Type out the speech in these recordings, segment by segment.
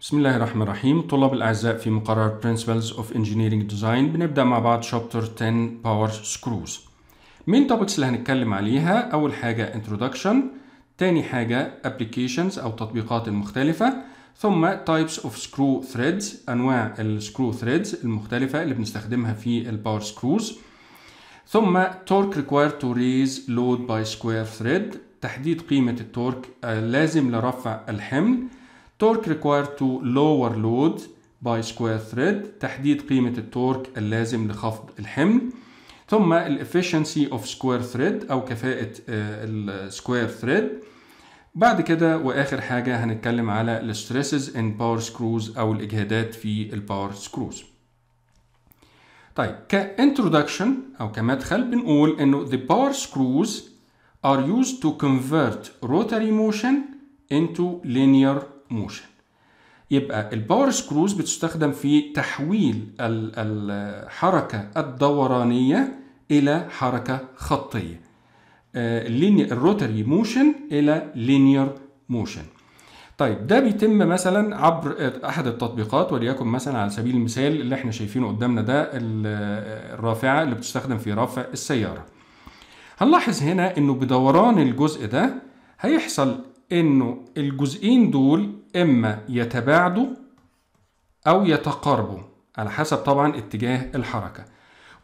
بسم الله الرحمن الرحيم طلاب الأعزاء في مقرر Principles of Engineering Design بنبدأ مع بعض Chapter 10 Power Screws مين topics اللي هنتكلم عليها أول حاجة Introduction تاني حاجة Applications أو التطبيقات المختلفة ثم Types of Screw Threads أنواع السكرو Threads المختلفة اللي بنستخدمها في الباور سكروز ثم Torque required to raise load by square thread تحديد قيمة التورك لازم لرفع الحمل torque required to lower load by square thread تحديد قيمة التورك اللازم لخفض الحمل ثم ال efficiency of square thread أو كفاءة ال square thread بعد كده وآخر حاجة هنتكلم على ال stresses in power screws أو الإجهادات في power screws طيب كintroduction أو كمدخل بنقول إنه the power screws are used to convert rotary motion into linear motion موشن يبقى الباور سكروز بتستخدم في تحويل الحركة الدورانية إلى حركة خطية الروتري آه، موشن إلى لينير موشن طيب ده بيتم مثلا عبر آه، احد التطبيقات وليكن مثلا على سبيل المثال اللي احنا شايفينه قدامنا ده آه، الرافعه اللي بتستخدم في رفع السياره هنلاحظ هنا انه بدوران الجزء ده هيحصل انه الجزئين دول إما يتباعدوا أو يتقاربوا على حسب طبعا اتجاه الحركة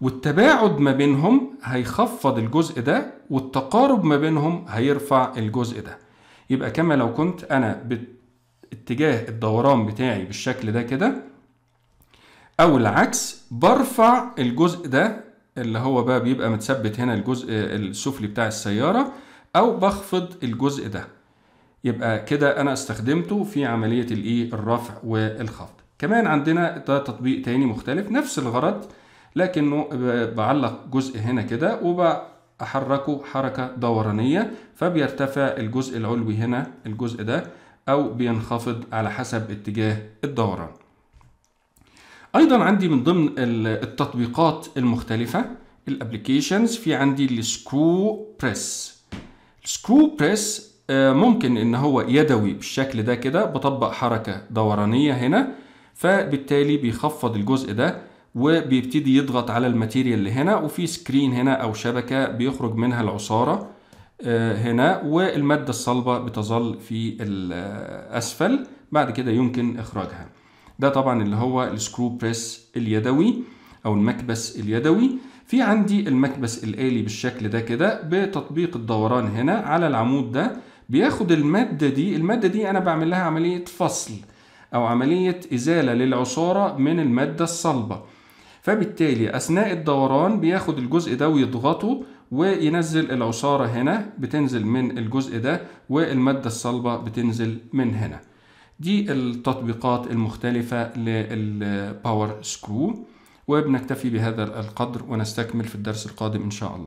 والتباعد ما بينهم هيخفض الجزء ده والتقارب ما بينهم هيرفع الجزء ده يبقى كما لو كنت أنا باتجاه الدوران بتاعي بالشكل ده كده أو العكس برفع الجزء ده اللي هو بقى بيبقى متثبت هنا الجزء السفلي بتاع السيارة أو بخفض الجزء ده يبقى كده انا استخدمته في عمليه الايه e، الرفع والخفض كمان عندنا ده تطبيق تاني مختلف نفس الغرض لكنه بعلق جزء هنا كده وبحركه حركه دورانيه فبيرتفع الجزء العلوي هنا الجزء ده او بينخفض على حسب اتجاه الدوران ايضا عندي من ضمن التطبيقات المختلفه الابلكيشنز في عندي السكرو بريس السكرو بريس آه، ممكن ان هو يدوي بالشكل ده كده بطبق حركة دورانية هنا فبالتالي بيخفض الجزء ده وبيبتدي يضغط على الماتيريال اللي هنا وفي سكرين هنا او شبكة بيخرج منها العصارة آه، هنا والمادة الصلبة بتظل في الأسفل بعد كده يمكن إخراجها ده طبعا اللي هو السكرو بريس اليدوي أو المكبس اليدوي في عندي المكبس الآلي بالشكل ده كده بتطبيق الدوران هنا على العمود ده بياخد المادة دي المادة دي أنا بعمل لها عملية فصل أو عملية إزالة للعصارة من المادة الصلبة فبالتالي أثناء الدوران بياخد الجزء ده ويضغطه وينزل العصارة هنا بتنزل من الجزء ده والمادة الصلبة بتنزل من هنا دي التطبيقات المختلفة للباور سكرو وبنكتفي بهذا القدر ونستكمل في الدرس القادم إن شاء الله